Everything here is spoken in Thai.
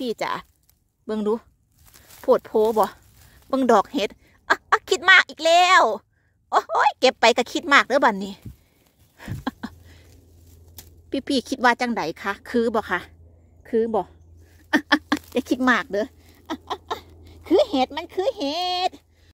พี่ๆจ๋าเบิ่งดูโผดโพบ่เบิ่งดอกเห็ดอ่ะอคิดมากอีกแล้วโอ้ยเก็บไปก็คิดมากเด้อบันนี้ พี่ๆคิดว่าจังไดคะคือบ่คะคือบ่อย่าคิดมากเด้อคือเห็ด มันคือ เห็ด